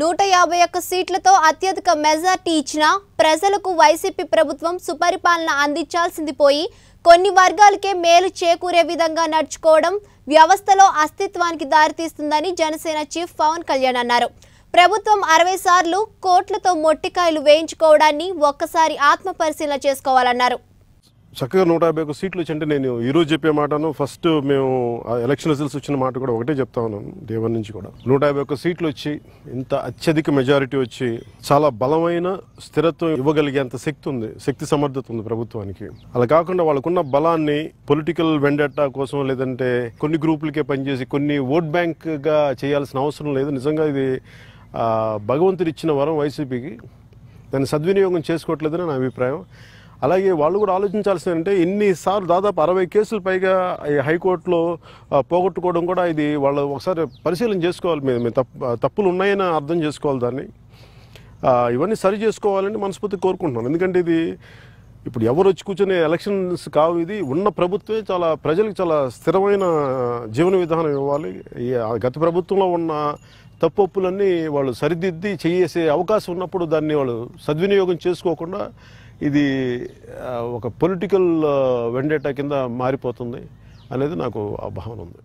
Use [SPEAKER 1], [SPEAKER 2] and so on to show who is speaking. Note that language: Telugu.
[SPEAKER 1] నూట యాభై ఒక్క సీట్లతో అత్యధిక మెజార్టీ ఇచ్చిన ప్రజలకు వైసీపీ ప్రభుత్వం సుపరిపాలన అందించాల్సింది పోయి కొన్ని వర్గాలకే మేలు చేకూరే విధంగా నడుచుకోవడం వ్యవస్థలో అస్తిత్వానికి దారితీస్తుందని జనసేన చీఫ్ పవన్ కళ్యాణ్ అన్నారు ప్రభుత్వం అరవై సార్లు కోట్లతో మొట్టికాయలు వేయించుకోవడాన్ని ఒక్కసారి ఆత్మపరిశీలన చేసుకోవాలన్నారు
[SPEAKER 2] చక్కగా నూట యాభై ఒక సీట్లు వచ్చంటే నేను ఈరోజు చెప్పే మాటను ఫస్ట్ మేము ఎలక్షన్ రిజల్ట్స్ వచ్చిన మాట కూడా ఒకటే చెప్తా ఉన్నాను దేవన్ నుంచి కూడా నూట యాభై ఒక సీట్లు వచ్చి ఇంత అత్యధిక మెజారిటీ వచ్చి చాలా బలమైన స్థిరత్వం ఇవ్వగలిగేంత శక్తి ఉంది శక్తి సమర్థత ఉంది ప్రభుత్వానికి అలా కాకుండా వాళ్ళకున్న బలాన్ని పొలిటికల్ వెండట్టా కోసం లేదంటే కొన్ని గ్రూపులకే పనిచేసి కొన్ని ఓట్ బ్యాంక్గా చేయాల్సిన అవసరం లేదు నిజంగా ఇది భగవంతుడిచ్చిన వరం వైసీపీకి దాన్ని సద్వినియోగం చేసుకోవట్లేదని నా అభిప్రాయం అలాగే వాళ్ళు కూడా ఆలోచించాల్సింది అంటే ఎన్నిసార్లు దాదాపు అరవై కేసులు పైగా ఈ హైకోర్టులో పోగొట్టుకోవడం కూడా ఇది వాళ్ళు ఒకసారి పరిశీలన చేసుకోవాలి మేము తప్పులు ఉన్నాయని అర్థం చేసుకోవాలి దాన్ని ఇవన్నీ సరి చేసుకోవాలని మనస్ఫూర్తి కోరుకుంటున్నాను ఎందుకంటే ఇది ఇప్పుడు ఎవరు వచ్చి కూర్చునే ఎలక్షన్స్ కావు ఇది ఉన్న ప్రభుత్వమే చాలా ప్రజలకు చాలా స్థిరమైన జీవన విధానం ఇవ్వాలి గత ప్రభుత్వంలో ఉన్న తప్పులన్నీ వాళ్ళు సరిదిద్ది చేసే అవకాశం ఉన్నప్పుడు దాన్ని వాళ్ళు సద్వినియోగం చేసుకోకుండా ఇది ఒక పొలిటికల్ వెండేటా కింద మారిపోతుంది అనేది నాకు ఆ భావన ఉంది